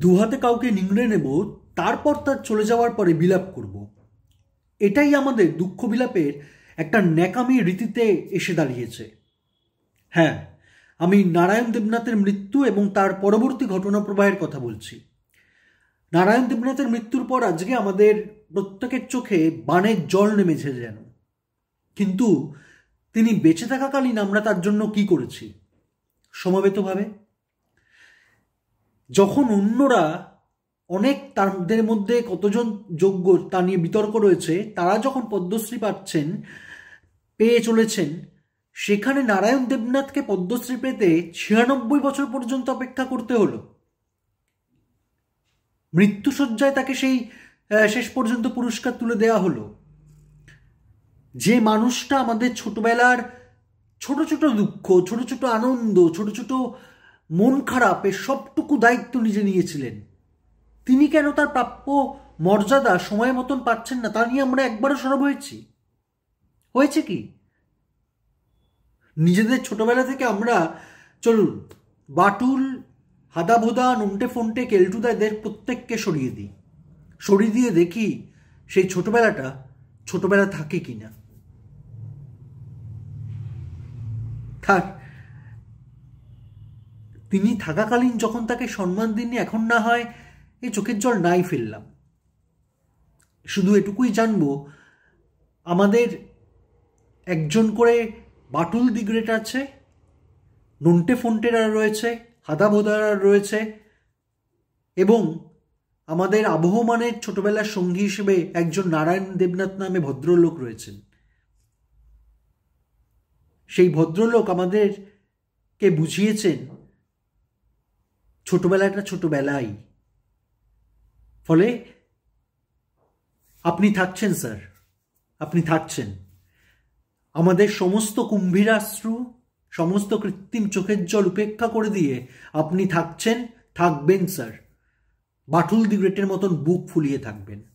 দুহাতে কাউকে নিংড়ে নেব তারপর তার চলে যাওয়ার পরে বিলাপ করব এটাই আমাদের দুঃখ বিলাপের একটা ন্যাকামি রীতিতে এসে দাঁড়িয়েছে হ্যাঁ আমি নারায়ণ দেবনাথের মৃত্যু এবং তার পরবর্তী ঘটনা প্রবাহের কথা বলছি নারায়ণ দেবনাথের মৃত্যুর পর আজকে আমাদের প্রত্যেকের চোখে বানের জল নেমেছে যেন কিন্তু তিনি বেঁচে থাকাকালীন আমরা তার জন্য কি করেছি সমবেতভাবে যখন অন্যরা অনেক তাদের মধ্যে কতজন যোগ্য তা নিয়ে বিতর্ক রয়েছে তারা যখন পদ্মশ্রী পাচ্ছেন পেয়ে চলেছেন সেখানে নারায়ণ দেবনাথকে পদ্মশ্রী পেতে ছিয়ানব্বই বছর পর্যন্ত অপেক্ষা করতে হলো মৃত্যুসজ্জায় তাকে সেই শেষ পর্যন্ত পুরস্কার তুলে দেওয়া হলো যে মানুষটা আমাদের ছোটবেলার ছোট ছোট দুঃখ ছোট ছোট আনন্দ ছোট ছোট মন খারাপে সবটুকু দায়িত্ব নিজে নিয়েছিলেন তিনি কেন তার প্রাপ্য মর্যাদা সময় মতন পাচ্ছেন না তা নিয়ে আমরা একবারও সরব হয়েছি হয়েছে কি নিজেদের ছোটবেলা থেকে আমরা চলুন বাটুল হাদাভোদা নুনটে ফোনটে কেলটুদা এদের প্রত্যেককে সরিয়ে দিই সরিয়ে দিয়ে দেখি সেই ছোটবেলাটা ছোটবেলা থাকে কি না থাক তিনি থাকাকালীন যখন তাকে সম্মান দিননি এখন না হয় এই চোখের জল নাই ফেললাম শুধু এটুকুই জানব আমাদের একজন করে বাটুল দিগ্রেট আছে নন্টে ফোনটেরা রয়েছে হাদাভোদারা রয়েছে এবং আমাদের আবহমানের ছোটবেলার সঙ্গী হিসেবে একজন নারায়ণ দেবনাথ নামে ভদ্রলোক রয়েছেন সেই ভদ্রলোক আমাদেরকে বুঝিয়েছেন ছোটোবেলাটা ছোটবেলাই ফলে আপনি থাকছেন স্যার আপনি থাকছেন আমাদের সমস্ত কুম্ভীরাশ্রু সমস্ত কৃত্রিম চোখের জল উপেক্ষা করে দিয়ে আপনি থাকছেন থাকবেন স্যার বাটুল দি গ্রেটের মতন বুক ফুলিয়ে থাকবেন